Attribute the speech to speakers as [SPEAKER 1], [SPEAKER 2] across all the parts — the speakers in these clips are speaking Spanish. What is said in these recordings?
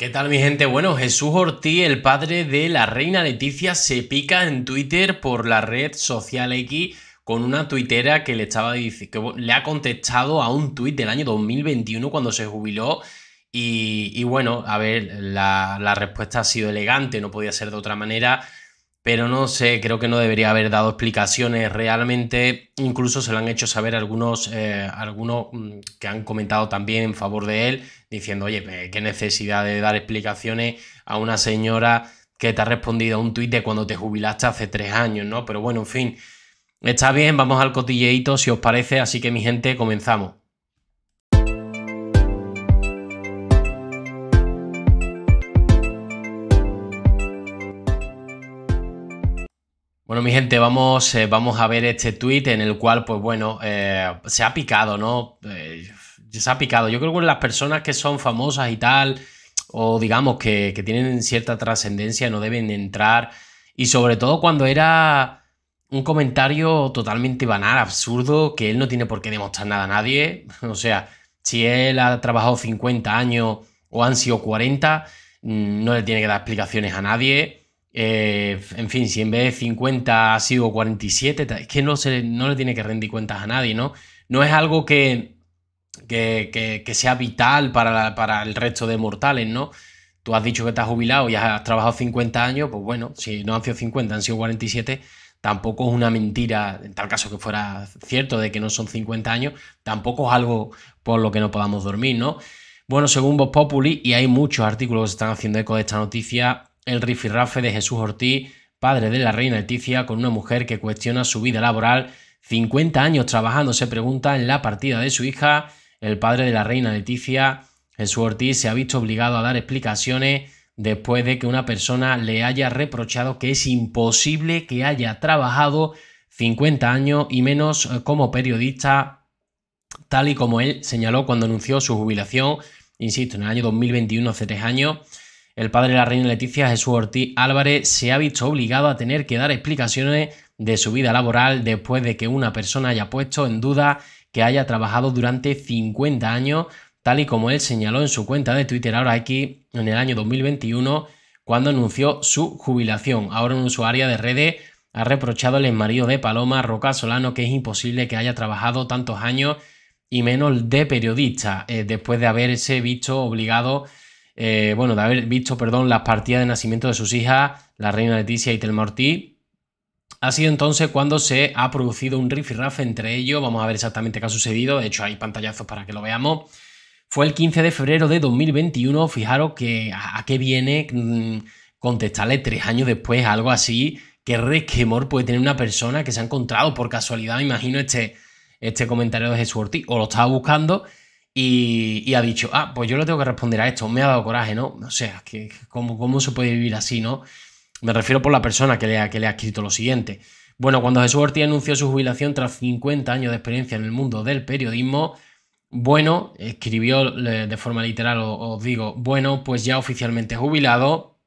[SPEAKER 1] ¿Qué tal mi gente? Bueno, Jesús Ortiz, el padre de la reina Leticia, se pica en Twitter por la red social X con una tuitera que le, estaba, le ha contestado a un tuit del año 2021 cuando se jubiló. Y, bueno, a ver, la, la respuesta ha sido elegante, no podía ser de otra manera pero no sé, creo que no debería haber dado explicaciones realmente. Incluso se lo han hecho saber algunos, eh, algunos mm, que han comentado también en favor de él, diciendo, oye, qué necesidad de dar explicaciones a una señora que te ha respondido a un tuit de cuando te jubilaste hace tres años, ¿no? Pero bueno, en fin, está bien, vamos al cotilleito si os parece, así que mi gente, comenzamos. mi gente, vamos, eh, vamos a ver este tweet en el cual, pues bueno, eh, se ha picado, ¿no? Eh, se ha picado. Yo creo que las personas que son famosas y tal, o digamos que, que tienen cierta trascendencia, no deben entrar. Y sobre todo cuando era un comentario totalmente banal, absurdo, que él no tiene por qué demostrar nada a nadie. O sea, si él ha trabajado 50 años o han sido 40, mm, no le tiene que dar explicaciones a nadie eh, en fin, si en vez de 50 ha sido 47, es que no, se, no le tiene que rendir cuentas a nadie, ¿no? No es algo que, que, sea vital para, para, el resto de mortales, ¿no? Tú has dicho que estás jubilado y has trabajado 50 años, pues bueno, si no han sido 50, han sido 47, tampoco es una mentira, en tal caso que fuera cierto de que no son 50 años, tampoco es algo por lo que no podamos dormir, ¿no? Bueno, según Vox Populi, y hay muchos artículos que están haciendo eco de esta noticia, el rifirrafe de Jesús Ortiz, padre de la reina Leticia, con una mujer que cuestiona su vida laboral, 50 años trabajando, se pregunta, en la partida de su hija, el padre de la reina Leticia, Jesús Ortiz, se ha visto obligado a dar explicaciones después de que una persona le haya reprochado que es imposible que haya trabajado 50 años y menos eh, como periodista, tal y como él señaló cuando anunció su jubilación, insisto, en el año 2021, hace tres años el padre de la reina Leticia Jesús Ortiz Álvarez se ha visto obligado a tener que dar explicaciones de su vida laboral después de que una persona haya puesto en duda que haya trabajado durante 50 años, tal y como él señaló en su cuenta de Twitter ahora aquí en el año 2021 cuando anunció su jubilación. Ahora un usuario de redes ha reprochado al marido de Paloma Roca Solano que es imposible que haya trabajado tantos años y menos de periodista eh, después de haberse visto obligado eh, bueno, de haber visto, perdón, las partidas de nacimiento de sus hijas, la reina Leticia y Telma Ortiz, ha sido entonces cuando se ha producido un raff entre ellos. Vamos a ver exactamente qué ha sucedido. De hecho, hay pantallazos para que lo veamos. Fue el 15 de febrero de 2021. Fijaros que a, qué viene mm, contestarle tres años después algo así. Qué resquemor puede tener una persona que se ha encontrado por casualidad, me imagino, este, este comentario de Jesús Ortiz. O lo estaba buscando y, ha dicho, ah, pues yo le tengo que responder a esto, me ha dado coraje, ¿no? O sea, que, ¿cómo, ¿cómo se puede vivir así, no? Me refiero por la persona que le ha, que le ha escrito lo siguiente. Bueno, cuando Jesús Ortiz anunció su jubilación tras 50 años de experiencia en el mundo del periodismo, bueno, escribió de forma literal, os digo, bueno, pues ya oficialmente jubilado,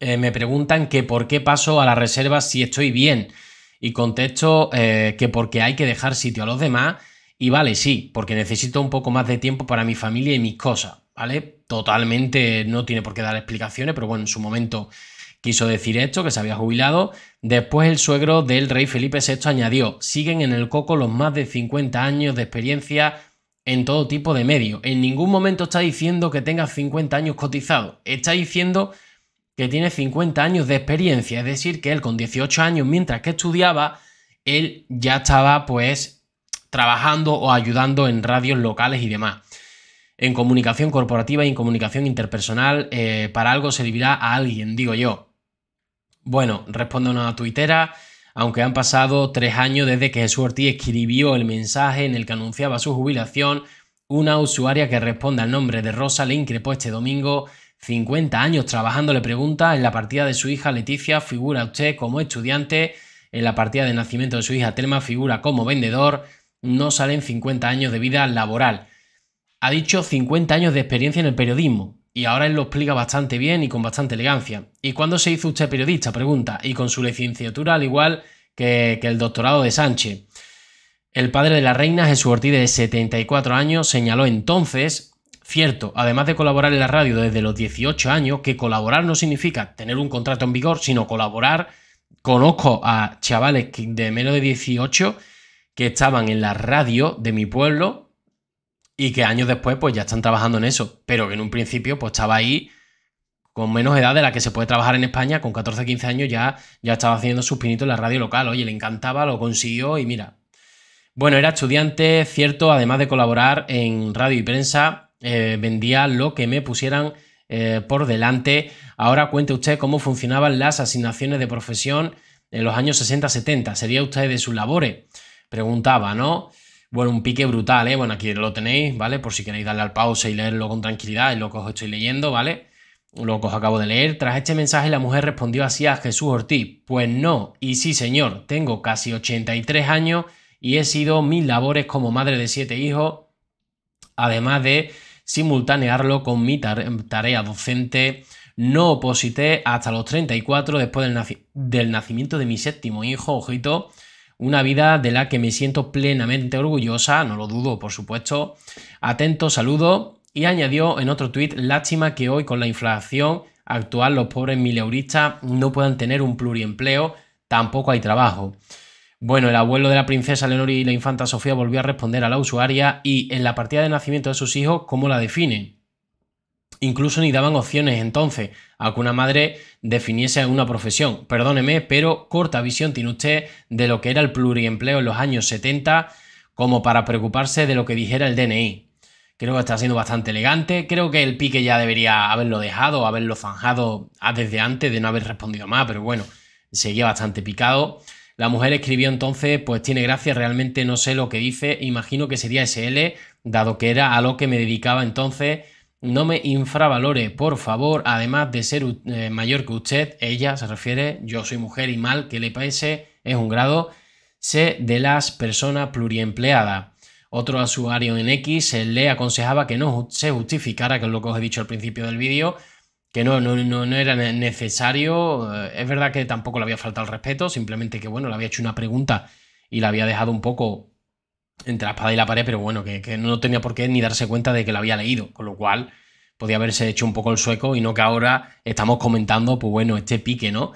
[SPEAKER 1] eh, me preguntan que por qué paso a la reserva si estoy bien. Y contesto eh, que porque hay que dejar sitio a los demás y vale, sí, porque necesito un poco más de tiempo para mi familia y mis cosas, ¿vale? Totalmente no tiene por qué dar explicaciones, pero bueno, en su momento quiso decir esto, que se había jubilado. Después el suegro del rey Felipe VI añadió, siguen en el coco los más de 50 años de experiencia en todo tipo de medios. En ningún momento está diciendo que tenga 50 años cotizado, está diciendo que tiene 50 años de experiencia, es decir, que él con 18 años, mientras que estudiaba, él ya estaba pues trabajando o ayudando en radios locales y demás. En comunicación corporativa y en comunicación interpersonal, eh, para algo servirá a alguien, digo yo. Bueno, responde una tuitera, aunque han pasado tres años desde que Jesús Ortiz escribió el mensaje en el que anunciaba su jubilación, una usuaria que responde al nombre de Rosa le increpó este domingo 50 años trabajando, le pregunta, en la partida de su hija Leticia figura usted como estudiante, en la partida de nacimiento de su hija Telma figura como vendedor, no salen 50 años de vida laboral. Ha dicho 50 años de experiencia en el periodismo, y ahora él lo explica bastante bien y con bastante elegancia. ¿Y cuándo se hizo usted periodista? Pregunta, y con su licenciatura al igual que, el doctorado de Sánchez. El padre de la reina, Jesús Ortiz, de 74 años, señaló entonces, cierto, además de colaborar en la radio desde los 18 años, que colaborar no significa tener un contrato en vigor, sino colaborar. Conozco a chavales de menos de 18 que estaban en la radio de mi pueblo y que años después pues ya están trabajando en eso, pero que en un principio pues estaba ahí con menos edad de la que se puede trabajar en España, con 14, 15 años ya, ya estaba haciendo sus pinitos en la radio local, oye, le encantaba, lo consiguió y mira. Bueno, era estudiante, cierto, además de colaborar en radio y prensa, eh, vendía lo que me pusieran eh, por delante. Ahora cuente usted cómo funcionaban las asignaciones de profesión en los años 60-70. ¿Sería usted de sus labores? preguntaba, ¿no? Bueno, un pique brutal, ¿eh? Bueno, aquí lo tenéis, ¿vale? Por si queréis darle al pausa y leerlo con tranquilidad, es lo que os estoy leyendo, ¿vale? Lo que os acabo de leer. Tras este mensaje, la mujer respondió así a Jesús Ortiz: Pues no, y sí, señor, tengo casi 83 años y he sido mis labores como madre de siete hijos, además de simultanearlo con mi tarea docente. No oposité hasta los 34 después del, del nacimiento de mi séptimo hijo, ojito una vida de la que me siento plenamente orgullosa, no lo dudo, por supuesto. Atento saludo y añadió en otro tuit, lástima que hoy con la inflación actual los pobres mileuristas no puedan tener un pluriempleo, tampoco hay trabajo. Bueno, el abuelo de la princesa Leonor y la infanta Sofía volvió a responder a la usuaria y en la partida de nacimiento de sus hijos, ¿cómo la definen? Incluso ni daban opciones entonces a que una madre definiese una profesión. Perdóneme, pero corta visión tiene usted de lo que era el pluriempleo en los años 70 como para preocuparse de lo que dijera el DNI. Creo que está siendo bastante elegante. Creo que el pique ya debería haberlo dejado, haberlo zanjado desde antes de no haber respondido más, pero bueno, seguía bastante picado. La mujer escribió entonces, pues tiene gracia, realmente no sé lo que dice, imagino que sería SL, dado que era a lo que me dedicaba entonces, no me infravalore, por favor, además de ser eh, mayor que usted, ella se refiere, yo soy mujer y mal que le pase, es un grado, Sé de las personas pluriempleadas. Otro usuario en X eh, le aconsejaba que no se justificara, que es lo que os he dicho al principio del vídeo, que no, no, no, era necesario. Eh, es verdad que tampoco le había faltado el respeto, simplemente que bueno, le había hecho una pregunta y la había dejado un poco entre la espada y la pared, pero bueno, que, no tenía por qué ni darse cuenta de que lo había leído, con lo cual podía haberse hecho un poco el sueco y no que ahora estamos comentando, pues bueno, este pique, ¿no?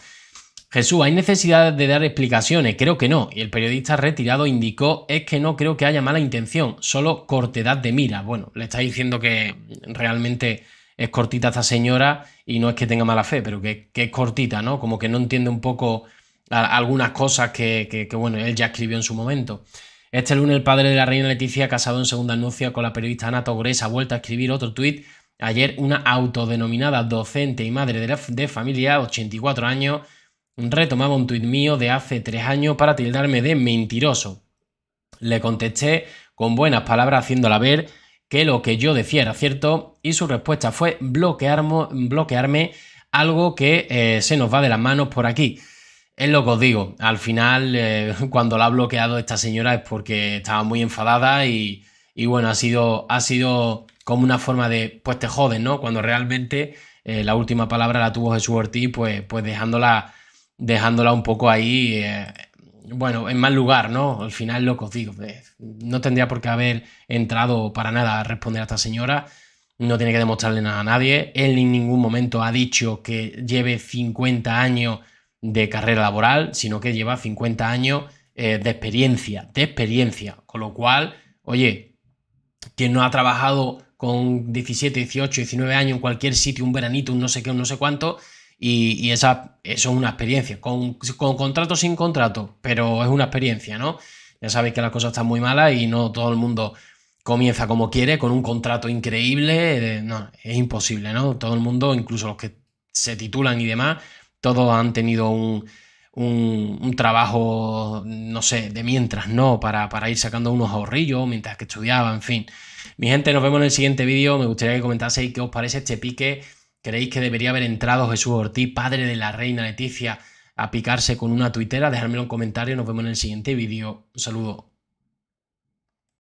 [SPEAKER 1] Jesús, ¿hay necesidad de dar explicaciones? Creo que no. Y el periodista retirado indicó, es que no creo que haya mala intención, solo cortedad de mira. Bueno, le está diciendo que realmente es cortita esta señora y no es que tenga mala fe, pero que, es cortita, ¿no? Como que no entiende un poco algunas cosas que, bueno, él ya escribió en su momento. Este lunes el padre de la reina Leticia, casado en segunda anuncia con la periodista Ana Togres, ha vuelto a escribir otro tuit. Ayer una autodenominada docente y madre de, familia de familia, 84 años, retomaba un tuit mío de hace tres años para tildarme de mentiroso. Le contesté con buenas palabras haciéndola ver que lo que yo decía era cierto y su respuesta fue bloquearme, bloquearme algo que eh, se nos va de las manos por aquí. Es lo que os digo, al final eh, cuando la ha bloqueado esta señora es porque estaba muy enfadada y, bueno, ha sido, ha sido como una forma de, pues te joden, ¿no? Cuando realmente eh, la última palabra la tuvo Jesús Ortiz, pues, pues dejándola, dejándola un poco ahí, eh, bueno, en mal lugar, ¿no? Al final lo que os digo, no tendría por qué haber entrado para nada a responder a esta señora, no tiene que demostrarle nada a nadie, él en ningún momento ha dicho que lleve 50 años de carrera laboral, sino que lleva 50 años eh, de experiencia, de experiencia. Con lo cual, oye, quien no ha trabajado con 17, 18, 19 años en cualquier sitio, un veranito, un no sé qué, un no sé cuánto, y, esa, eso es una experiencia, con, con contrato, sin contrato, pero es una experiencia, ¿no? Ya sabéis que las cosas están muy malas y no todo el mundo comienza como quiere, con un contrato increíble, eh, no, es imposible, ¿no? Todo el mundo, incluso los que se titulan y demás, todos han tenido un, trabajo, no sé, de mientras, ¿no? Para, para ir sacando unos ahorrillos mientras que estudiaba, en fin. Mi gente, nos vemos en el siguiente vídeo. Me gustaría que comentaseis qué os parece este pique. ¿Creéis que debería haber entrado Jesús Ortiz, padre de la reina Leticia, a picarse con una tuitera? Dejadmelo en comentarios. Nos vemos en el siguiente vídeo. Un saludo.